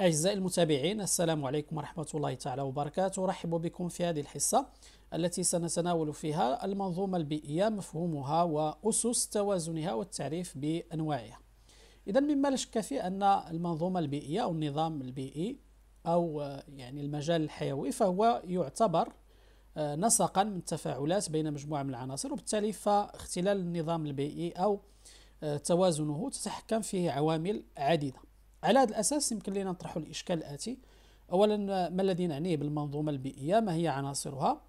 أعزائي المتابعين السلام عليكم ورحمة الله تعالى وبركاته أرحب بكم في هذه الحصة التي سنتناول فيها المنظومة البيئية مفهومها وأسس توازنها والتعريف بأنواعها إذا مما لا شك فيه أن المنظومة البيئية أو النظام البيئي أو يعني المجال الحيوي فهو يعتبر آه، نسقا من التفاعلات بين مجموعة من العناصر وبالتالي فاختلال النظام البيئي أو آه، توازنه تتحكم فيه عوامل عديدة على هذا الأساس يمكن لنا نطرح الإشكال الآتي أولا ما الذي نعنيه بالمنظومة البيئية ما هي عناصرها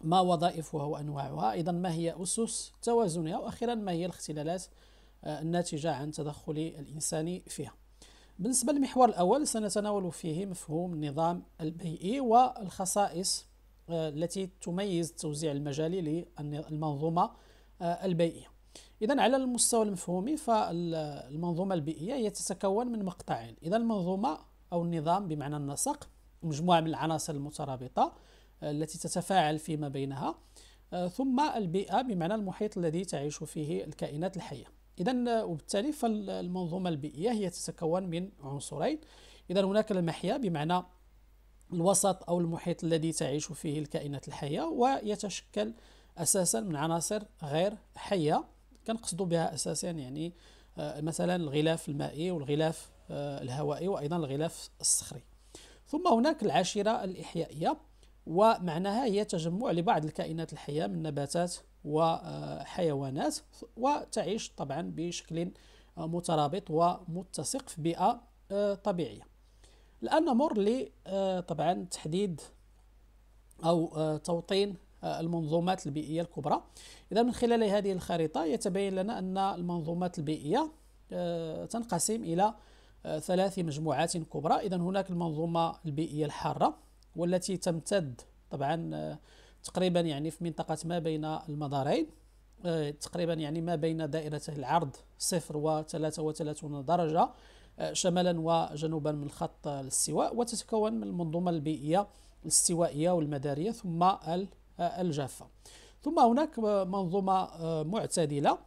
ما وظائفها وأنواعها أيضا ما هي أسس توازنها وأخيرا ما هي الاختلالات آه، الناتجة عن تدخل الإنسان فيها بالنسبة للمحور الأول سنتناول فيه مفهوم النظام البيئي والخصائص آه، التي تميز التوزيع المجالي للمنظومة آه، البيئية إذا على المستوى المفهومي فالمنظومة البيئية هي تتكون من مقطعين إذا المنظومة أو النظام بمعنى النسق مجموعة من العناصر المترابطة آه، التي تتفاعل فيما بينها آه، ثم البيئة بمعنى المحيط الذي تعيش فيه الكائنات الحية إذا آه، وبالتالي فالمنظومة البيئية هي تتكون من عنصرين إذا هناك المحيا بمعنى الوسط أو المحيط الذي تعيش فيه الكائنات الحية ويتشكل أساسا من عناصر غير حية كنقصدوا بها اساسا يعني آه، مثلا الغلاف المائي والغلاف آه، الهوائي وايضا الغلاف الصخري ثم هناك العشيره الاحيائيه ومعناها هي تجمع لبعض الكائنات الحيه من نباتات وحيوانات آه، وتعيش طبعا بشكل مترابط ومتسق في بيئه طبيعيه الان نمر طبعا تحديد او توطين آه، المنظومات البيئيه الكبرى اذا من خلال هذه الخريطه يتبين لنا ان المنظومات البيئيه آه، تنقسم الى آه، ثلاث مجموعات كبرى اذا هناك المنظومه البيئيه الحاره والتي تمتد طبعا تقريبا يعني في منطقه ما بين المدارين تقريبا يعني ما بين دائرة العرض 0 و 33 درجة شمالا وجنوبا من خط الاستواء وتتكون من المنظومة البيئية الاستوائية والمدارية ثم الجافة ثم هناك منظومة آه، معتدلة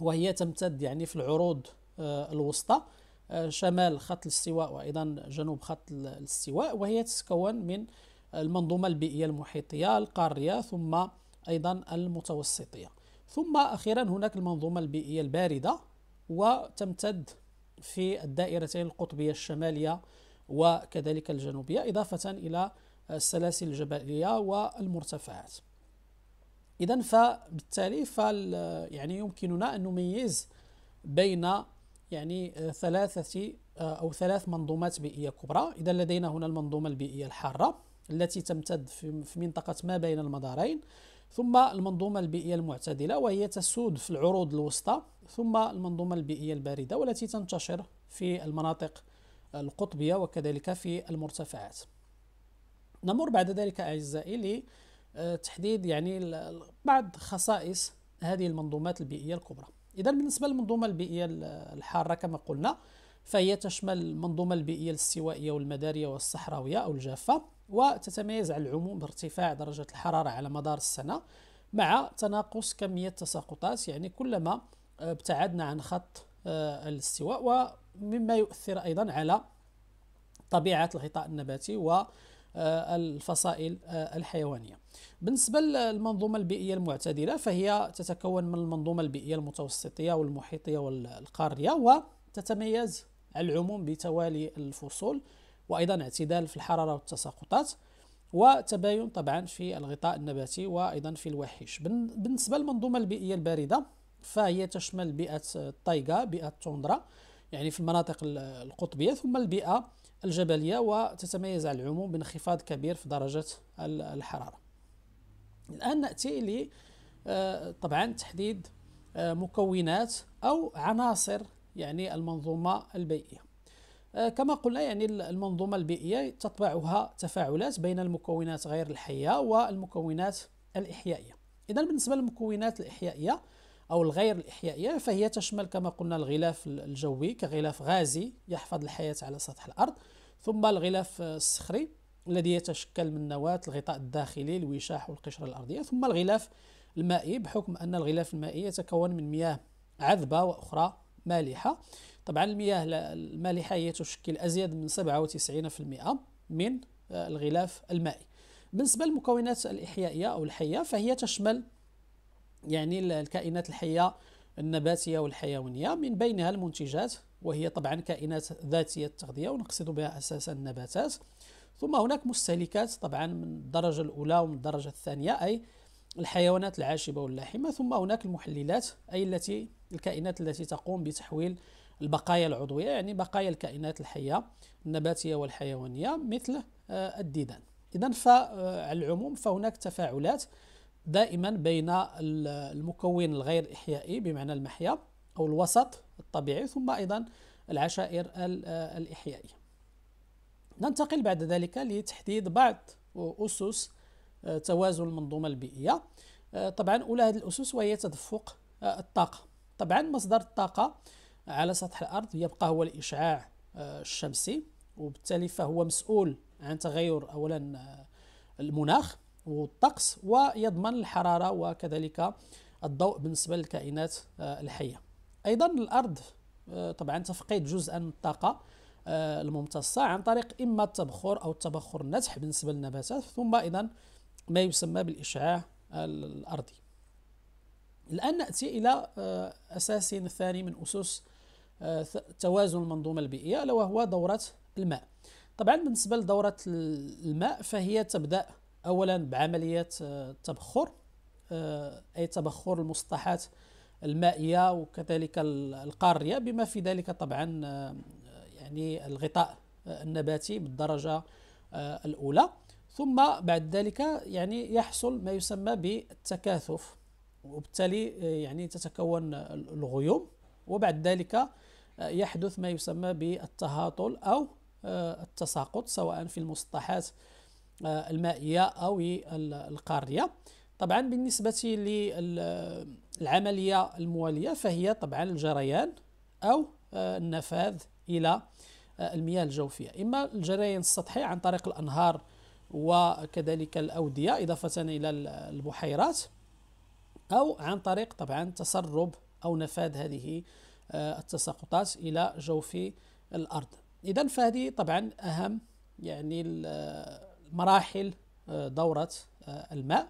وهي تمتد يعني في العروض آه، الوسطى آه، شمال خط الاستواء وأيضا جنوب خط الاستواء وهي تتكون من المنظومة البيئية المحيطية القارية ثم أيضا المتوسطية ثم أخيرا هناك المنظومة البيئية الباردة وتمتد في الدائرتين القطبية الشمالية وكذلك الجنوبية إضافة إلى السلاسل الجبليه والمرتفعات اذا فبالتالي فال يعني يمكننا ان نميز بين يعني ثلاثه او ثلاث منظومات بيئيه كبرى اذا لدينا هنا المنظومه البيئيه الحاره التي تمتد في منطقه ما بين المدارين ثم المنظومة البيئية المعتدلة وهي تسود في العروض الوسطى ثم المنظومة البيئية الباردة والتي تنتشر في المناطق القطبية وكذلك في المرتفعات نمر بعد ذلك أعزائي لتحديد آه، يعني بعض خصائص هذه المنظومات البيئية الكبرى إذا بالنسبة للمنظومة البيئية الحارة كما قلنا فهي تشمل المنظومة البيئية الاستوائية والمدارية والصحراوية أو الجافة وتتميز على العموم بارتفاع درجة الحرارة على مدار السنة مع تناقص كمية التساقطات يعني كلما آه، ابتعدنا عن خط آه، الاستواء ومما يؤثر أيضا على طبيعة الغطاء النباتي و آه، الفصائل آه، الحيوانية بالنسبة للمنظومة البيئية المعتدلة فهي تتكون من المنظومة البيئية المتوسطية والمحيطية والقارية وتتميز على العموم بتوالي الفصول وأيضا اعتدال في الحرارة والتساقطات وتباين طبعا في الغطاء النباتي وأيضا في الوحش بالنسبة للمنظومة البيئية الباردة فهي تشمل بيئة الطايقة بيئة التندرا يعني في المناطق القطبية ثم البيئة الجبلية وتتميز على العموم بانخفاض كبير في درجة الحرارة الآن نأتي آه، طبعا تحديد آه، مكونات أو عناصر يعني المنظومة البيئية آه، كما قلنا يعني المنظومة البيئية تطبعها تفاعلات بين المكونات غير الحية والمكونات الإحيائية إذا بالنسبة للمكونات الإحيائية أو الغير الإحيائية يعني فهي تشمل كما قلنا الغلاف الجوي كغلاف غازي يحفظ الحياة على سطح الأرض ثم الغلاف الصخري الذي يتشكل من نواة الغطاء الداخلي الوشاح والقشرة الأرضية ثم الغلاف المائي بحكم أن الغلاف المائي يتكون من مياه عذبة وأخرى مالحة طبعا المياه المالحة هي تشكل أزيد من 97% من آه، الغلاف المائي بالنسبة للمكونات الإحيائية أو الحية فهي تشمل يعني الكائنات الحية النباتية والحيوانية من بينها المنتجات وهي طبعا كائنات ذاتية التغذية ونقصد بها أساسا النباتات ثم هناك مستهلكات طبعا من الدرجة الأولى ومن الدرجة الثانية أي الحيوانات العاشبة واللاحمة ثم هناك المحللات أي التي الكائنات التي تقوم بتحويل البقايا العضوية يعني بقايا الكائنات الحية النباتية والحيوانية مثل آه، الديدان إذا فعلى العموم فهناك تفاعلات دائما بين المكون الغير إحيائي بمعنى المحيا أو الوسط الطبيعي ثم أيضا العشائر الإحيائية ننتقل بعد ذلك لتحديد بعض أسس آه، توازن المنظومة البيئية آه، طبعا أولى هذه الأسس وهي تدفق آه، الطاقة طبعا مصدر الطاقة على سطح الأرض يبقى هو الإشعاع الشمسي وبالتالي فهو مسؤول عن تغير أولا المناخ والطقس ويضمن الحرارة وكذلك الضوء بالنسبة للكائنات آه، الحية أيضا الأرض آه، طبعا تفقد جزءا من الطاقة آه، الممتصة عن طريق إما التبخر أو التبخر النتح بالنسبة للنباتات ثم أيضا ما يسمى بالإشعاع الأرضي الآن نأتي إلى أساس ثاني من أسس توازن المنظومة البيئية ألا وهو دورة الماء طبعا بالنسبة لدورة الماء فهي تبدأ اولا بعمليه التبخر آه، آه، اي تبخر المسطحات المائيه وكذلك القاريه بما في ذلك طبعا آه، يعني الغطاء النباتي بالدرجه الاولى ثم بعد ذلك يعني يحصل ما يسمى بالتكاثف وبالتالي يعني تتكون الغيوم وبعد ذلك يحدث ما يسمى بالتهاطل او التساقط سواء في المسطحات آه، المائية أو القارية طبعا بالنسبة للعملية الموالية فهي طبعا الجريان أو آه، النفاذ إلى آه، المياه الجوفية إما الجريان السطحي عن طريق الأنهار وكذلك الأودية إضافة إلى البحيرات أو عن طريق طبعا تسرب أو نفاذ هذه التساقطات إلى جوف الأرض إذا فهذه طبعا أهم يعني مراحل آه، دورة آه، الماء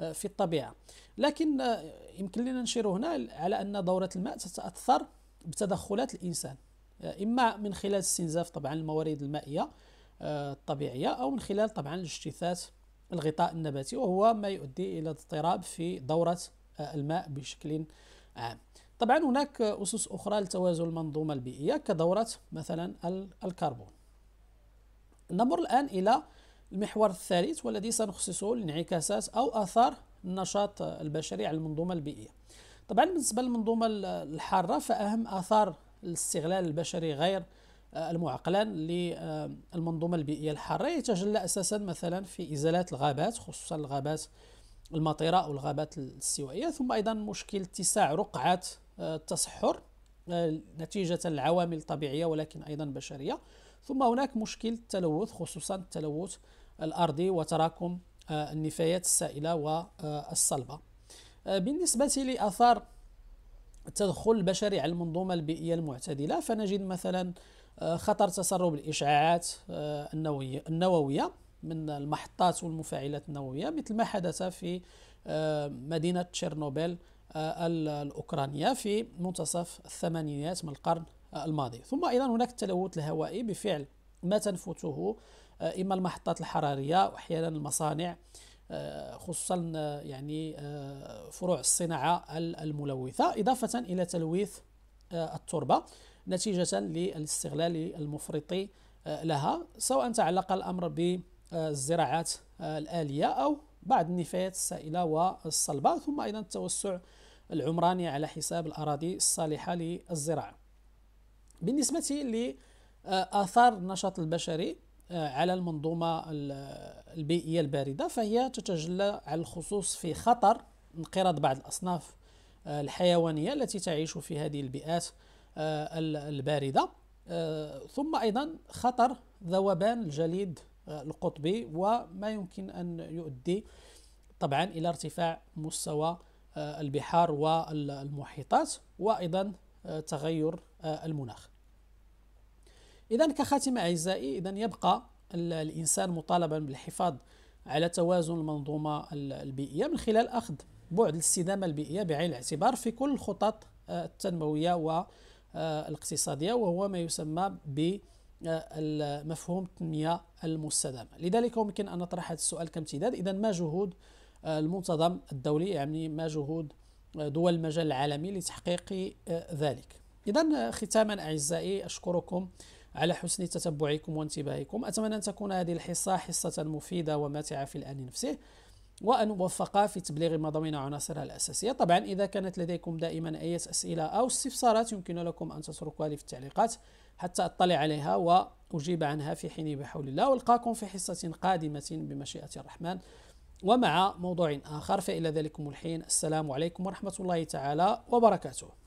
آه، في الطبيعة لكن يمكن لنا نشير هنا على أن دورة الماء تتأثر بتدخلات الإنسان إما من خلال استنزاف طبعا الموارد المائية الطبيعية أو من خلال طبعا الاجتثاث الغطاء النباتي وهو ما يؤدي إلى اضطراب في دورة الماء بشكل عام طبعا هناك أسس أخرى لتوازن المنظومة البيئية كدورة مثلا الكربون نمر الآن إلى المحور الثالث والذي سنخصصه لانعكاسات أو آثار النشاط البشري على المنظومة البيئية طبعا بالنسبة للمنظومة الحارة فأهم آثار الاستغلال البشري غير آه، المعقلان للمنظومة البيئية الحارة يتجلى أساسا مثلا في إزالة الغابات خصوصا الغابات المطيرة أو الغابات الاستوائية ثم أيضا مشكل اتساع رقعات التصحر آه، آه، نتيجة العوامل الطبيعية ولكن أيضا بشرية ثم هناك مشكل التلوث خصوصا التلوث الأرضي وتراكم آه، النفايات السائلة والصلبة آه، بالنسبة لأثار التدخل البشري على المنظومة البيئية المعتدلة فنجد مثلا آه، خطر تسرب الإشعاعات النووية من المحطات والمفاعلات النووية مثل ما حدث في مدينة تشيرنوبيل الأوكرانية في منتصف الثمانينات من القرن آه، الماضي ثم أيضا هناك التلوث الهوائي بفعل ما تنفته آه، إما المحطات الحرارية وأحيانا المصانع آه، خصوصا يعني فروع الصناعة الملوثة إضافة إلى تلويث التربة نتيجة للاستغلال المفرط لها سواء تعلق الأمر بالزراعات الآلية أو بعض النفايات السائلة والصلبة ثم أيضا التوسع العمراني على حساب الأراضي الصالحة للزراعة بالنسبة لآثار آه، النشاط البشري آه، على المنظومة البيئية الباردة فهي تتجلى على الخصوص في خطر انقراض بعض الأصناف آه، الحيوانية التي تعيش في هذه البيئات الباردة ثم أيضا خطر ذوبان الجليد القطبي وما يمكن أن يؤدي طبعا إلى ارتفاع مستوى البحار والمحيطات وأيضا تغير آه، المناخ إذا كخاتمة أعزائي إذا يبقى الإنسان مطالبا بالحفاظ على توازن المنظومة البيئية من خلال أخذ بعد الاستدامة البيئية بعين الاعتبار في كل الخطط آه، التنموية والاقتصادية آه، وهو ما يسمى بمفهوم التنمية المستدامة لذلك يمكن أن نطرح هذا السؤال كامتداد إذا ما جهود المنتظم الدولي يعني ما جهود دول المجال العالمي لتحقيق آه، ذلك إذا آه، ختاما أعزائي أشكركم على حسن تتبعكم وانتباهكم أتمنى أن تكون هذه الحصة حصة مفيدة وماتعة في الآن نفسه وأن أوفق في تبليغ مضامين عناصرها الأساسية طبعا إذا كانت لديكم دائما أي أسئلة أو استفسارات يمكن لكم أن تتركوها لي في التعليقات حتى أطلع عليها وأجيب عنها في حين بحول الله وألقاكم في حصة قادمة بمشيئة الرحمن ومع موضوع آخر فإلى ذلكم الحين السلام عليكم ورحمة الله تعالى وبركاته